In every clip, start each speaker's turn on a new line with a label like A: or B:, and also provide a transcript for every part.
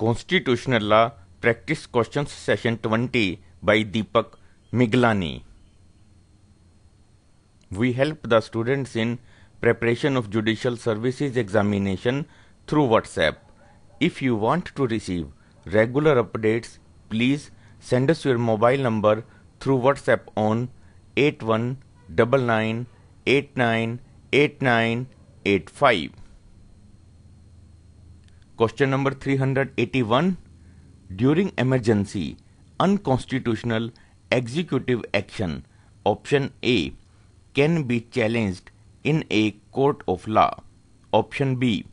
A: Constitutional Law Practice Questions Session 20 by Deepak Miglani. We help the students in preparation of judicial services examination through WhatsApp. If you want to receive regular updates, please send us your mobile number through WhatsApp on 8199898985. Question number 381 During emergency, unconstitutional executive action, option A, can be challenged in a court of law. Option B,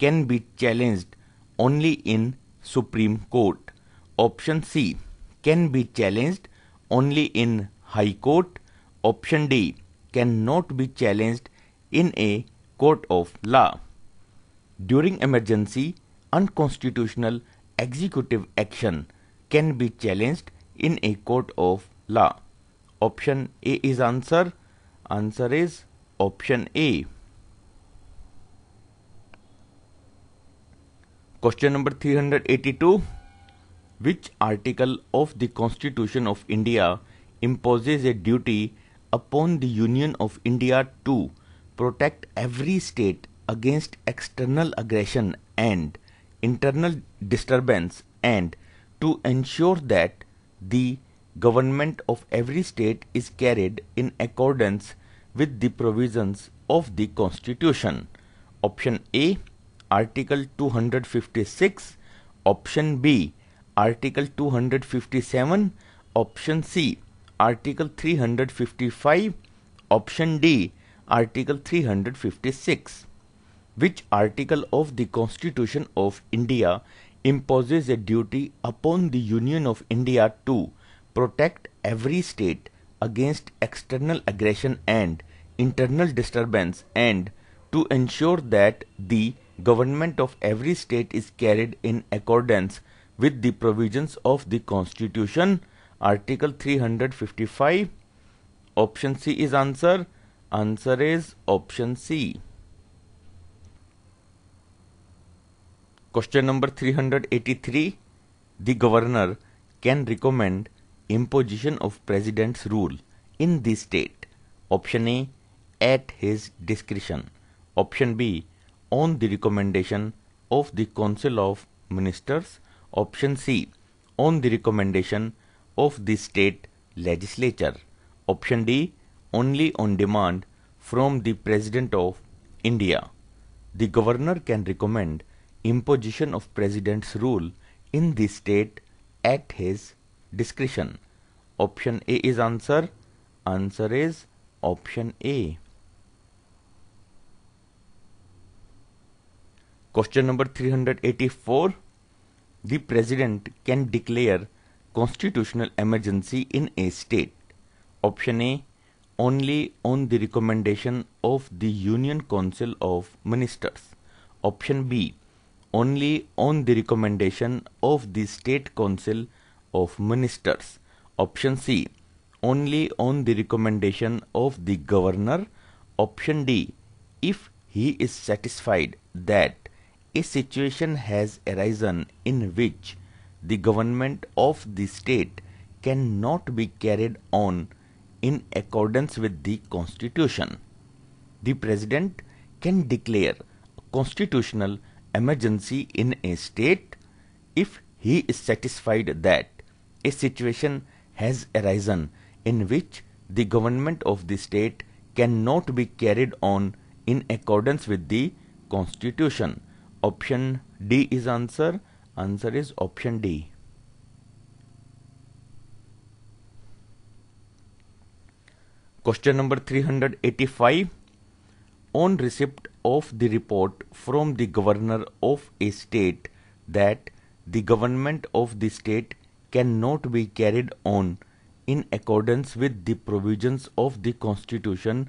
A: can be challenged only in Supreme Court. Option C, can be challenged only in High Court. Option D, cannot be challenged in a court of law. During emergency, unconstitutional executive action can be challenged in a court of law. Option A is answer. Answer is option A. Question number 382 Which article of the Constitution of India imposes a duty upon the Union of India to protect every state against external aggression and internal disturbance and to ensure that the government of every state is carried in accordance with the provisions of the constitution option a article 256 option b article 257 option c article 355 option d article 356 which article of the Constitution of India imposes a duty upon the Union of India to protect every state against external aggression and internal disturbance and to ensure that the government of every state is carried in accordance with the provisions of the constitution article 355 option c is answer answer is option c Question number 383 The governor can recommend imposition of president's rule in the state. Option A at his discretion. Option B on the recommendation of the council of ministers. Option C on the recommendation of the state legislature. Option D only on demand from the president of India. The governor can recommend imposition of president's rule in the state at his discretion. Option A is answer. Answer is option A. Question number 384. The president can declare constitutional emergency in a state. Option A only on the recommendation of the Union Council of Ministers. Option B only on the recommendation of the State Council of Ministers. Option C. Only on the recommendation of the Governor. Option D. If he is satisfied that a situation has arisen in which the government of the state cannot be carried on in accordance with the constitution. The president can declare a constitutional emergency in a state if he is satisfied that a situation has arisen in which the government of the state cannot be carried on in accordance with the constitution. Option D is answer. Answer is option D. Question number 385 on receipt of the report from the governor of a state that the government of the state cannot be carried on in accordance with the provisions of the constitution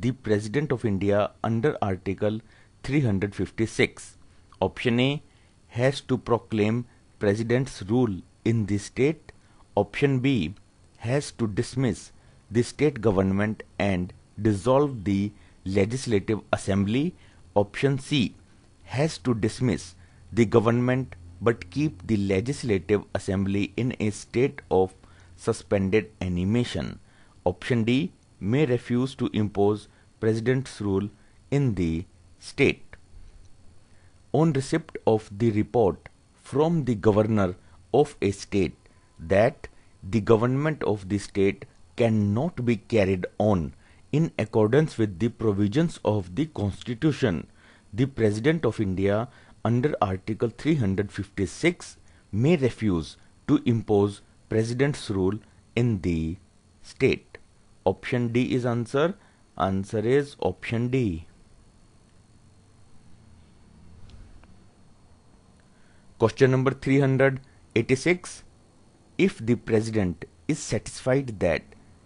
A: the president of india under article 356 option a has to proclaim president's rule in the state option b has to dismiss the state government and dissolve the Legislative Assembly, option C, has to dismiss the government but keep the Legislative Assembly in a state of suspended animation. Option D may refuse to impose President's rule in the state. On receipt of the report from the governor of a state that the government of the state cannot be carried on in accordance with the provisions of the Constitution, the President of India, under Article 356, may refuse to impose President's rule in the state. Option D is answer. Answer is option D. Question number 386. If the President is satisfied that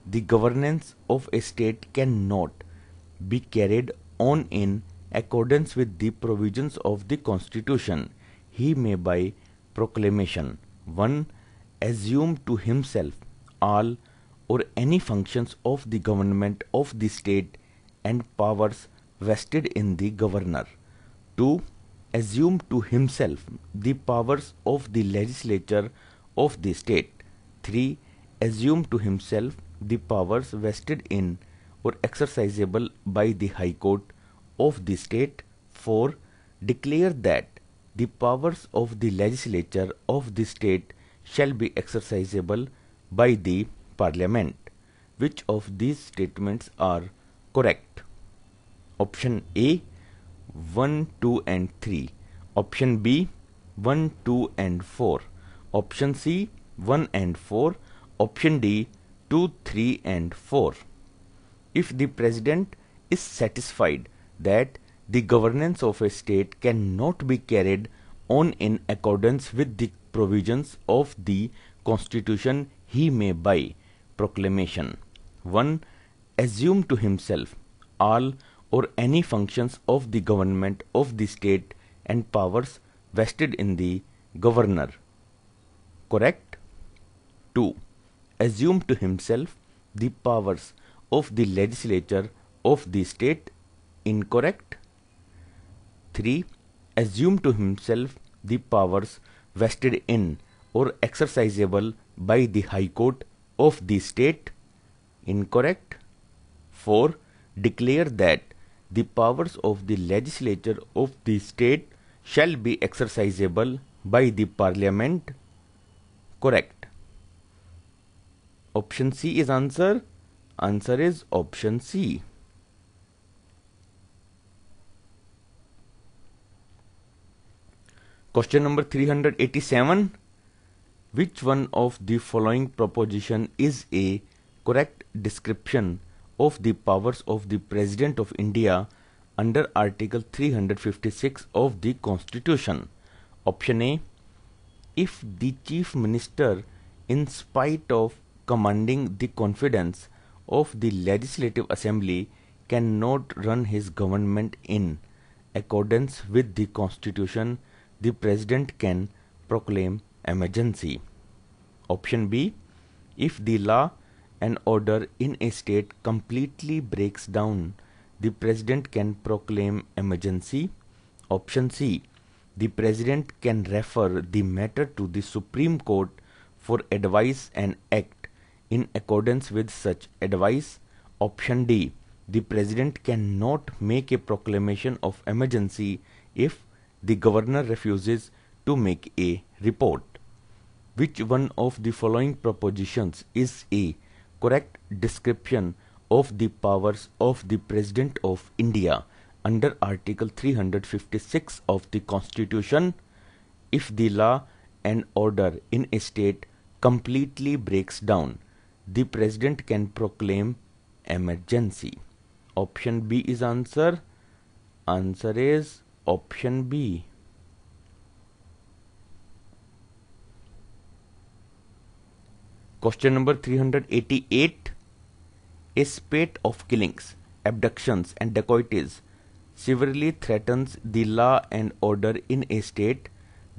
A: the governance of a state cannot be carried on in accordance with the provisions of the constitution he may by proclamation 1 assume to himself all or any functions of the government of the state and powers vested in the governor 2 assume to himself the powers of the legislature of the state 3 assume to himself the powers vested in or exercisable by the High Court of the state. 4. Declare that the powers of the legislature of the state shall be exercisable by the parliament. Which of these statements are correct? Option A 1, 2, and 3. Option B 1, 2, and 4. Option C 1 and 4. Option D 2, 3 and 4. If the president is satisfied that the governance of a state cannot be carried on in accordance with the provisions of the constitution he may by proclamation 1. Assume to himself all or any functions of the government of the state and powers vested in the governor. Correct? 2 assumed to himself the powers of the legislature of the state incorrect 3 assumed to himself the powers vested in or exercisable by the high court of the state incorrect 4 declare that the powers of the legislature of the state shall be exercisable by the parliament correct Option C is answer. Answer is option C. Question number 387. Which one of the following proposition is a correct description of the powers of the President of India under Article 356 of the Constitution? Option A. If the Chief Minister, in spite of commanding the confidence of the Legislative Assembly cannot run his government in accordance with the Constitution, the President can proclaim emergency. Option B If the law and order in a state completely breaks down, the President can proclaim emergency. Option C The President can refer the matter to the Supreme Court for advice and act in accordance with such advice. Option D. The president cannot make a proclamation of emergency if the governor refuses to make a report. Which one of the following propositions is a correct description of the powers of the President of India under Article 356 of the Constitution if the law and order in a state completely breaks down? the president can proclaim emergency option b is answer answer is option b question number 388 a spate of killings abductions and dacoities severely threatens the law and order in a state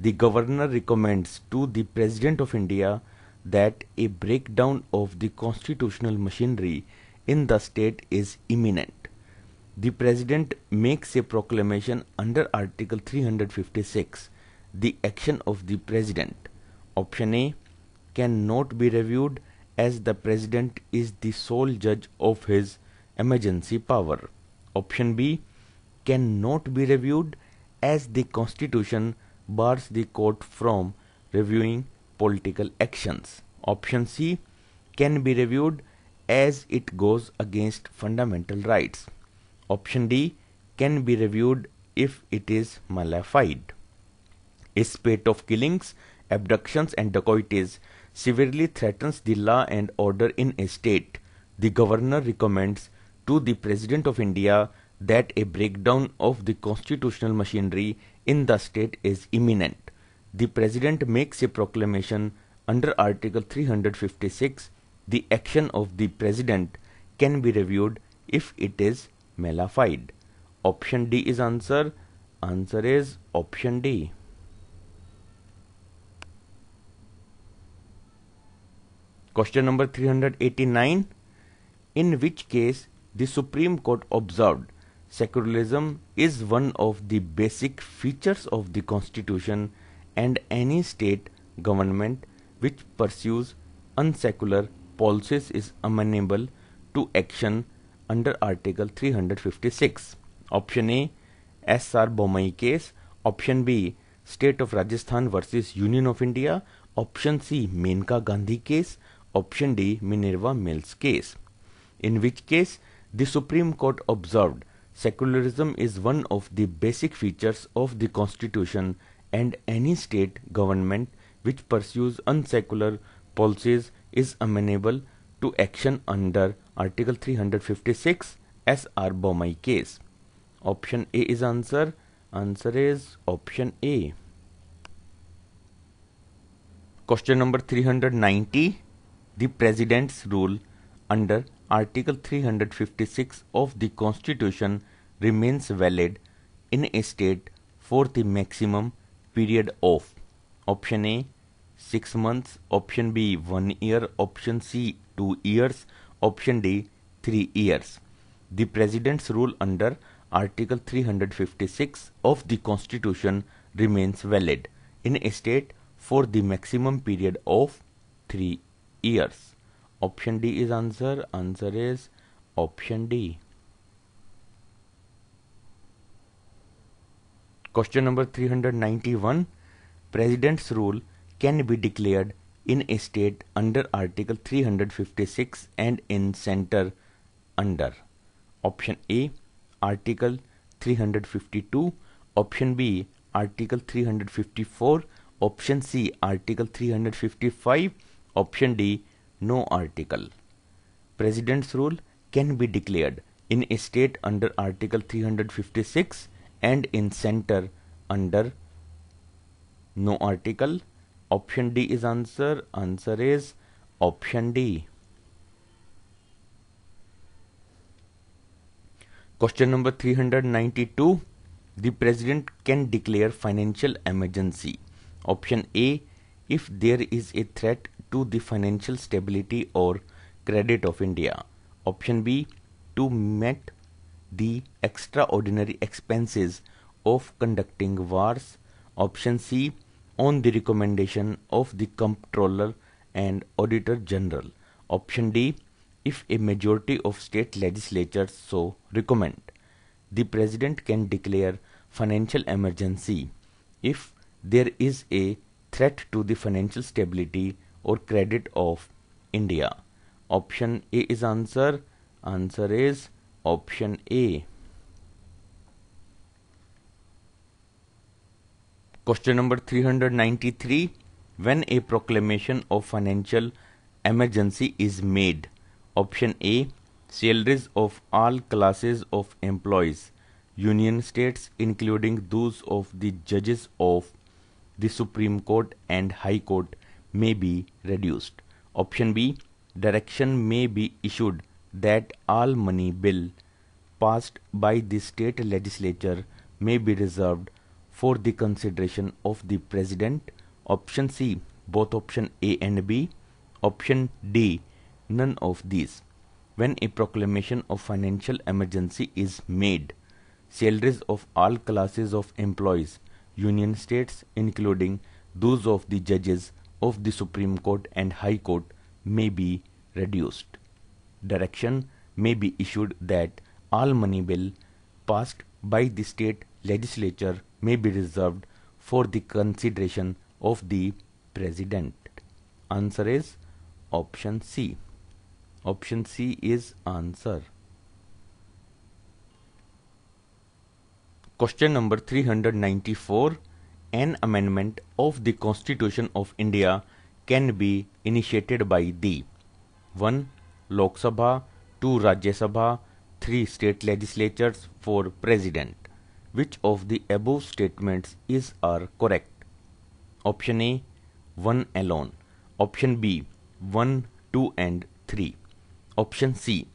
A: the governor recommends to the president of india that a breakdown of the constitutional machinery in the state is imminent. The President makes a proclamation under Article 356, the action of the President. Option A cannot be reviewed as the President is the sole judge of his emergency power. Option B cannot be reviewed as the Constitution bars the court from reviewing political actions. Option C can be reviewed as it goes against fundamental rights. Option D can be reviewed if it is malefied. A spate of killings, abductions, and dacoities severely threatens the law and order in a state. The governor recommends to the President of India that a breakdown of the constitutional machinery in the state is imminent the President makes a proclamation under Article 356, the action of the President can be reviewed if it is malafide. Option D is answer. Answer is option D. Question number 389. In which case the Supreme Court observed secularism is one of the basic features of the Constitution and any state government which pursues unsecular policies is amenable to action under Article 356. Option A sr Bommai case. Option B State of Rajasthan versus Union of India. Option C Menka Gandhi case. Option D Minerva Mills case. In which case the Supreme Court observed secularism is one of the basic features of the constitution and any state government which pursues unsecular policies is amenable to action under Article 356 as R. Bomai case. Option A is answer. Answer is option A. Question number 390. The President's rule under Article 356 of the Constitution remains valid in a state for the maximum period of option A 6 months, option B 1 year, option C 2 years, option D 3 years. The president's rule under Article 356 of the Constitution remains valid in a state for the maximum period of 3 years. Option D is answer. Answer is option D. Question number 391 President's rule can be declared in a state under Article 356 and in center under. Option A Article 352, Option B Article 354, Option C Article 355, Option D No Article. President's rule can be declared in a state under Article 356 and in center under no article option D is answer answer is option D question number 392 the president can declare financial emergency option A if there is a threat to the financial stability or credit of India option B to meet the extraordinary expenses of conducting wars, option C, on the recommendation of the Comptroller and Auditor General, option D, if a majority of state legislatures so recommend. The President can declare financial emergency if there is a threat to the financial stability or credit of India. Option A is answer. Answer is option A. Question number 393 When a proclamation of financial emergency is made, option A salaries of all classes of employees, union states, including those of the judges of the Supreme Court and High Court, may be reduced. Option B direction may be issued that all money bill passed by the state legislature may be reserved for the consideration of the president option c both option a and b option d none of these when a proclamation of financial emergency is made salaries of all classes of employees union states including those of the judges of the supreme court and high court may be reduced direction may be issued that all money bill passed by the state legislature may be reserved for the consideration of the president. Answer is option C. Option C is answer. Question number 394 An amendment of the Constitution of India can be initiated by the 1 Lok Sabha, 2 Rajya Sabha, 3 state legislatures, 4 president. Which of the above statements is are correct? Option A 1 alone. Option B 1, 2 and 3. Option C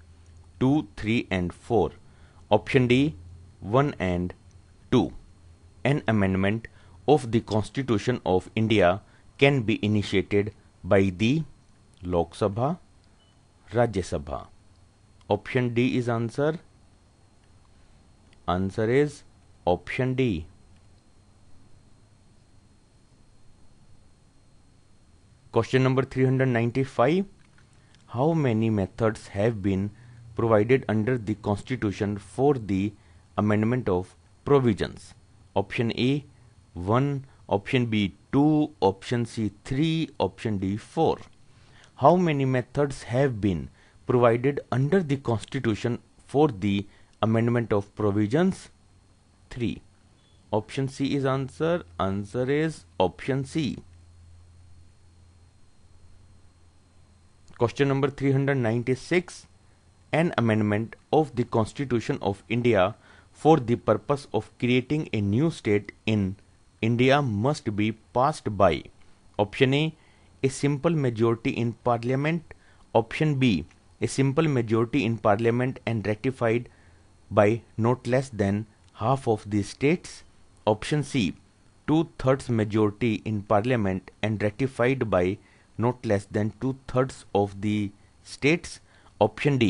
A: 2, 3 and 4. Option D 1 and 2. An amendment of the Constitution of India can be initiated by the Lok Sabha Rajya Sabha. Option D is answer. Answer is option D. Question number 395. How many methods have been provided under the Constitution for the amendment of provisions? Option A 1, option B 2, option C 3, option D 4 how many methods have been provided under the Constitution for the amendment of provisions? 3. Option C is answer. Answer is option C. Question number 396. An amendment of the Constitution of India for the purpose of creating a new state in India must be passed by option A a simple majority in parliament option b a simple majority in parliament and ratified by not less than half of the states option c two-thirds majority in parliament and ratified by not less than two-thirds of the states option d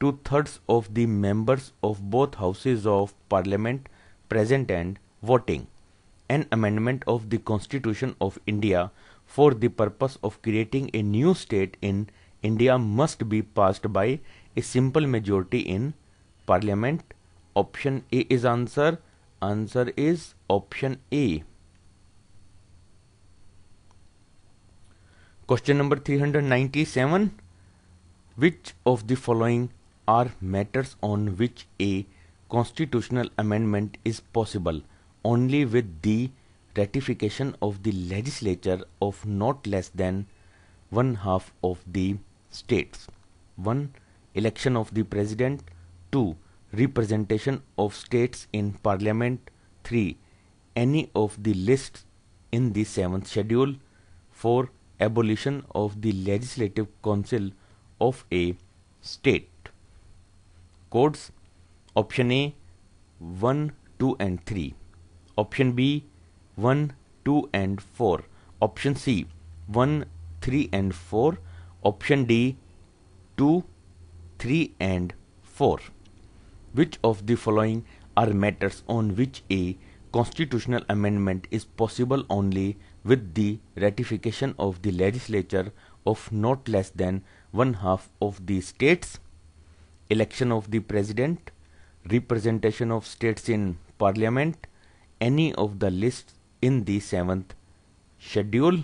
A: two-thirds of the members of both houses of parliament present and voting an amendment of the constitution of india for the purpose of creating a new state in India must be passed by a simple majority in parliament. Option A is answer. Answer is option A. Question number 397. Which of the following are matters on which a constitutional amendment is possible only with the ratification of the legislature of not less than one half of the states. 1. Election of the president. 2. Representation of states in parliament. 3. Any of the lists in the 7th schedule. 4. Abolition of the legislative council of a state. Codes Option A 1, 2, and 3. Option B 1, 2 and 4. Option C 1, 3 and 4. Option D 2, 3 and 4. Which of the following are matters on which a constitutional amendment is possible only with the ratification of the legislature of not less than one half of the states, election of the president, representation of states in parliament, any of the lists in the seventh schedule.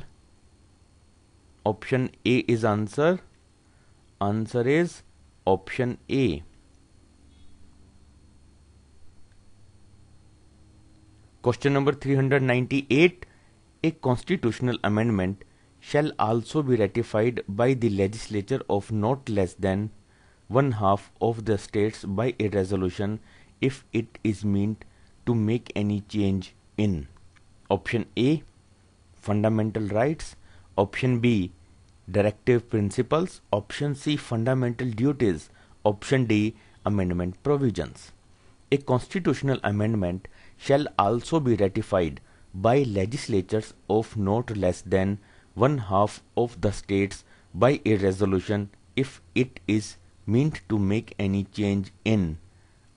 A: Option A is answer. Answer is option A. Question number 398 A constitutional amendment shall also be ratified by the legislature of not less than one half of the states by a resolution if it is meant to make any change in option A fundamental rights option B directive principles option C fundamental duties option D amendment provisions a constitutional amendment shall also be ratified by legislatures of not less than one half of the states by a resolution if it is meant to make any change in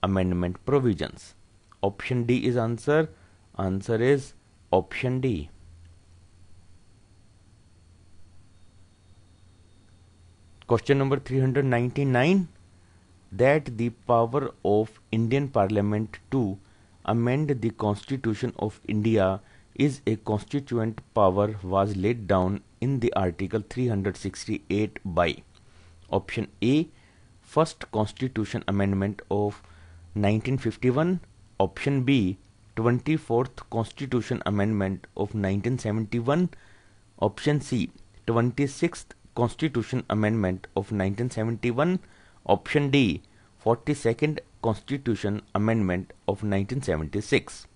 A: amendment provisions. Option D is answer. Answer is option D. Question number 399 that the power of Indian Parliament to amend the Constitution of India is a constituent power was laid down in the article 368 by option A first constitution amendment of 1951 option B 24th Constitution Amendment of 1971, Option C, 26th Constitution Amendment of 1971, Option D, 42nd Constitution Amendment of 1976,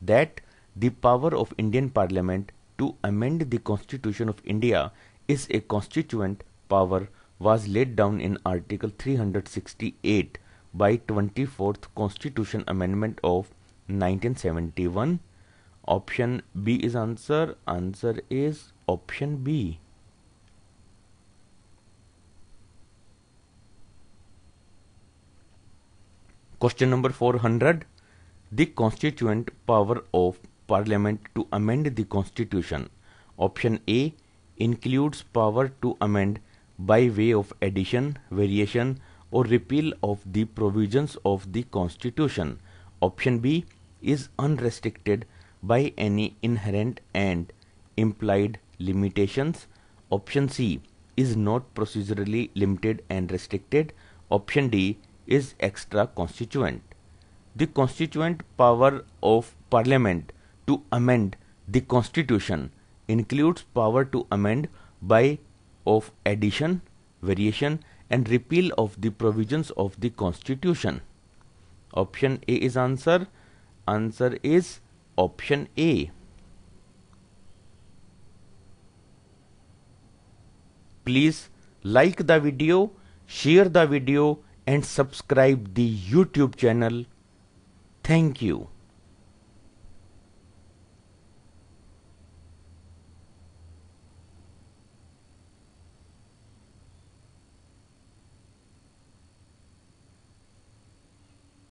A: that the power of Indian Parliament to amend the Constitution of India is a constituent power was laid down in Article 368 by 24th Constitution Amendment of 1971 option b is answer answer is option b question number 400 the constituent power of parliament to amend the constitution option a includes power to amend by way of addition variation or repeal of the provisions of the constitution option b is unrestricted by any inherent and implied limitations. Option C is not procedurally limited and restricted. Option D is extra constituent. The constituent power of Parliament to amend the Constitution includes power to amend by of addition, variation and repeal of the provisions of the Constitution. Option A is answer. Answer is option A. Please like the video, share the video and subscribe the YouTube channel. Thank you.